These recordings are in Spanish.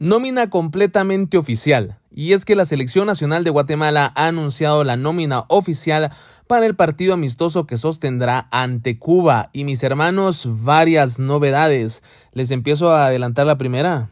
Nómina completamente oficial. Y es que la Selección Nacional de Guatemala ha anunciado la nómina oficial para el partido amistoso que sostendrá ante Cuba. Y mis hermanos, varias novedades. Les empiezo a adelantar la primera.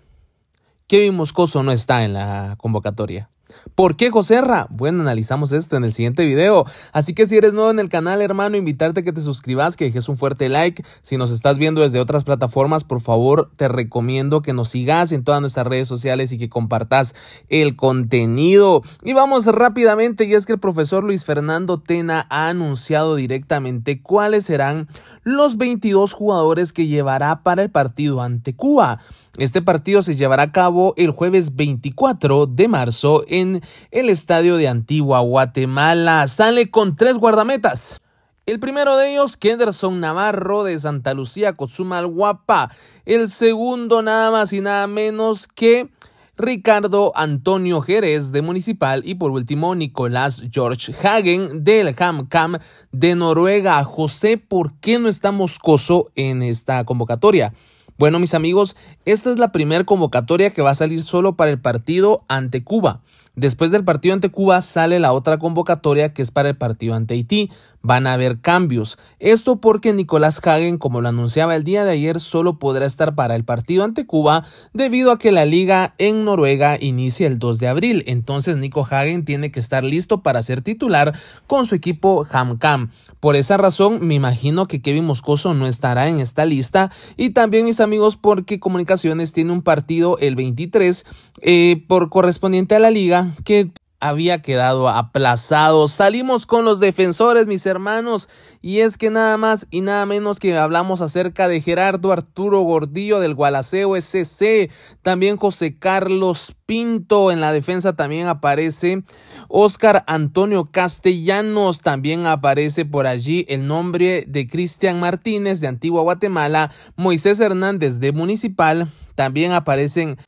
Kevin Moscoso no está en la convocatoria. ¿Por qué Joserra? Bueno, analizamos esto en el siguiente video. Así que si eres nuevo en el canal, hermano, invitarte a que te suscribas, que dejes un fuerte like. Si nos estás viendo desde otras plataformas, por favor, te recomiendo que nos sigas en todas nuestras redes sociales y que compartas el contenido. Y vamos rápidamente, y es que el profesor Luis Fernando Tena ha anunciado directamente cuáles serán los 22 jugadores que llevará para el partido ante Cuba. Este partido se llevará a cabo el jueves 24 de marzo en el estadio de Antigua Guatemala. Sale con tres guardametas. El primero de ellos, Kenderson Navarro de Santa Lucía, mal Guapa. El segundo, nada más y nada menos que Ricardo Antonio Jerez de Municipal y por último Nicolás George Hagen del HamCam de Noruega. José, ¿por qué no está Moscoso en esta convocatoria? Bueno, mis amigos, esta es la primera convocatoria que va a salir solo para el partido ante Cuba. Después del partido ante Cuba sale la otra convocatoria que es para el partido ante Haití. Van a haber cambios. Esto porque Nicolás Hagen, como lo anunciaba el día de ayer, solo podrá estar para el partido ante Cuba debido a que la liga en Noruega inicia el 2 de abril. Entonces Nico Hagen tiene que estar listo para ser titular con su equipo HamKam. Por esa razón me imagino que Kevin Moscoso no estará en esta lista. Y también mis amigos porque Comunicaciones tiene un partido el 23 eh, por correspondiente a la liga que había quedado aplazado. Salimos con los defensores, mis hermanos, y es que nada más y nada menos que hablamos acerca de Gerardo Arturo Gordillo del Gualaceo SC, también José Carlos Pinto en la defensa también aparece Oscar Antonio Castellanos, también aparece por allí el nombre de Cristian Martínez de Antigua Guatemala, Moisés Hernández de Municipal, también aparecen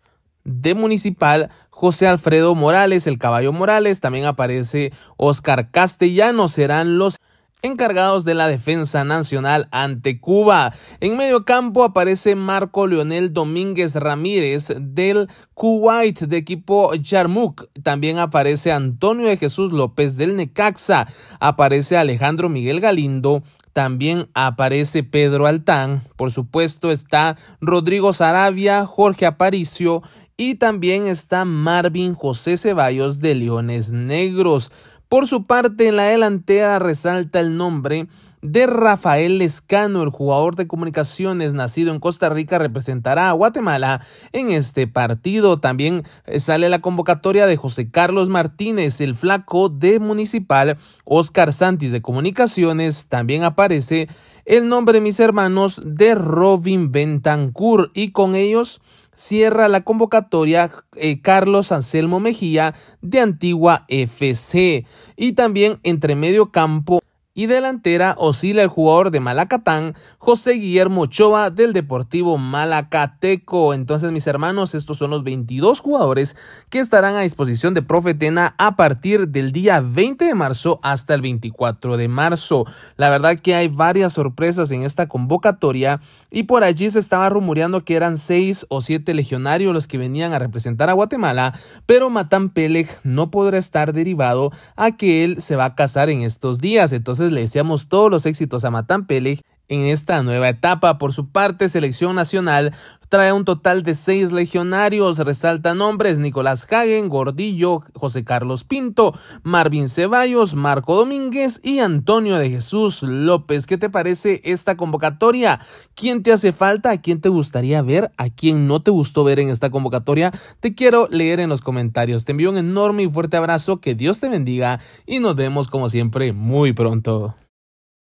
de Municipal José Alfredo Morales, el caballo Morales, también aparece Oscar Castellano, serán los encargados de la defensa nacional ante Cuba. En medio campo aparece Marco Leonel Domínguez Ramírez del Kuwait de equipo Yarmouk. También aparece Antonio de Jesús López del Necaxa. Aparece Alejandro Miguel Galindo. También aparece Pedro Altán. Por supuesto está Rodrigo Sarabia, Jorge Aparicio, y también está Marvin José Ceballos de Leones Negros. Por su parte, en la delantera resalta el nombre de Rafael Escano el jugador de comunicaciones nacido en Costa Rica, representará a Guatemala en este partido. También eh, sale la convocatoria de José Carlos Martínez, el flaco de Municipal, Oscar Santis de Comunicaciones, también aparece el nombre, mis hermanos, de Robin Bentancur y con ellos cierra la convocatoria eh, Carlos Anselmo Mejía de Antigua FC. Y también entre medio campo y delantera oscila el jugador de Malacatán, José Guillermo Ochoa del Deportivo Malacateco. Entonces, mis hermanos, estos son los 22 jugadores que estarán a disposición de Profetena a partir del día 20 de marzo hasta el 24 de marzo. La verdad que hay varias sorpresas en esta convocatoria y por allí se estaba rumoreando que eran 6 o 7 legionarios los que venían a representar a Guatemala, pero Matán Peleg no podrá estar derivado a que él se va a casar en estos días. Entonces, le deseamos todos los éxitos a Matan Peleg en esta nueva etapa, por su parte, Selección Nacional trae un total de seis legionarios. Resaltan nombres Nicolás Hagen, Gordillo, José Carlos Pinto, Marvin Ceballos, Marco Domínguez y Antonio de Jesús López. ¿Qué te parece esta convocatoria? ¿Quién te hace falta? ¿A quién te gustaría ver? ¿A quién no te gustó ver en esta convocatoria? Te quiero leer en los comentarios. Te envío un enorme y fuerte abrazo. Que Dios te bendiga y nos vemos como siempre muy pronto.